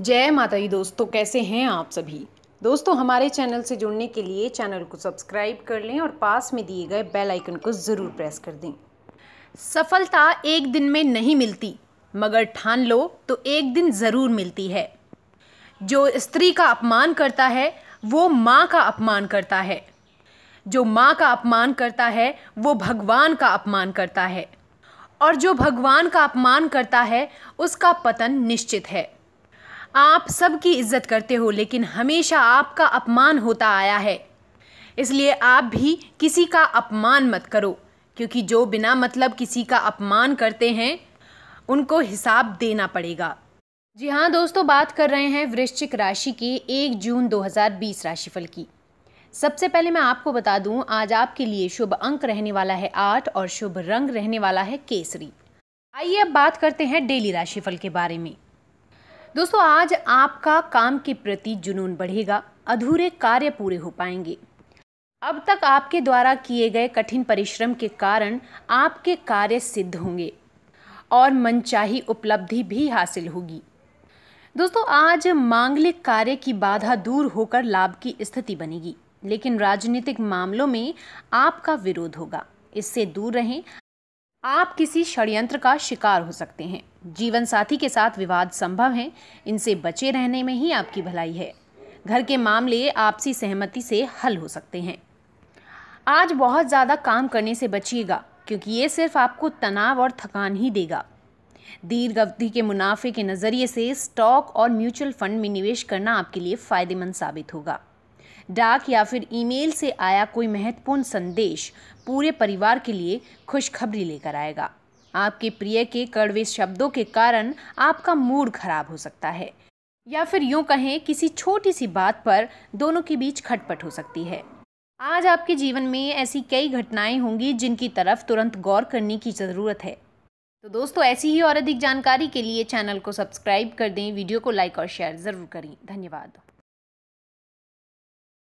जय माता दी दोस्तों कैसे हैं आप सभी दोस्तों हमारे चैनल से जुड़ने के लिए चैनल को सब्सक्राइब कर लें और पास में दिए गए बेल आइकन को ज़रूर प्रेस कर दें सफलता एक दिन में नहीं मिलती मगर ठान लो तो एक दिन ज़रूर मिलती है जो स्त्री का अपमान करता है वो माँ का अपमान करता है जो माँ का अपमान करता है वो भगवान का अपमान करता है और जो भगवान का अपमान करता है उसका पतन निश्चित है आप सबकी इज्जत करते हो लेकिन हमेशा आपका अपमान होता आया है इसलिए आप भी किसी का अपमान मत करो क्योंकि जो बिना मतलब किसी का अपमान करते हैं उनको हिसाब देना पड़ेगा जी हाँ दोस्तों बात कर रहे हैं वृश्चिक राशि के एक जून 2020 राशिफल की सबसे पहले मैं आपको बता दूं आज आपके लिए शुभ अंक रहने वाला है आठ और शुभ रंग रहने वाला है केसरी आइए अब बात करते हैं डेली राशिफल के बारे में दोस्तों आज आपका काम के प्रति जुनून बढ़ेगा अधूरे कार्य पूरे हो पाएंगे अब तक आपके द्वारा किए गए कठिन परिश्रम के कारण आपके कार्य सिद्ध होंगे और मनचाही उपलब्धि भी हासिल होगी दोस्तों आज मांगलिक कार्य की बाधा दूर होकर लाभ की स्थिति बनेगी लेकिन राजनीतिक मामलों में आपका विरोध होगा इससे दूर रहें आप किसी षड्यंत्र का शिकार हो सकते हैं जीवन साथी के साथ विवाद संभव हैं इनसे बचे रहने में ही आपकी भलाई है घर के मामले आपसी सहमति से हल हो सकते हैं आज बहुत ज़्यादा काम करने से बचिएगा क्योंकि ये सिर्फ आपको तनाव और थकान ही देगा दीर्घ अवधि के मुनाफे के नज़रिए से स्टॉक और म्यूचुअल फंड में निवेश करना आपके लिए फ़ायदेमंद साबित होगा डाक या फिर ईमेल से आया कोई महत्वपूर्ण संदेश पूरे परिवार के लिए खुशखबरी लेकर आएगा आपके प्रिय के कड़वे शब्दों के कारण आपका मूड खराब हो सकता है या फिर यूं कहें किसी छोटी सी बात पर दोनों के बीच खटपट हो सकती है आज आपके जीवन में ऐसी कई घटनाएं होंगी जिनकी तरफ तुरंत गौर करने की ज़रूरत है तो दोस्तों ऐसी ही और अधिक जानकारी के लिए चैनल को सब्सक्राइब कर दें वीडियो को लाइक और शेयर ज़रूर करें धन्यवाद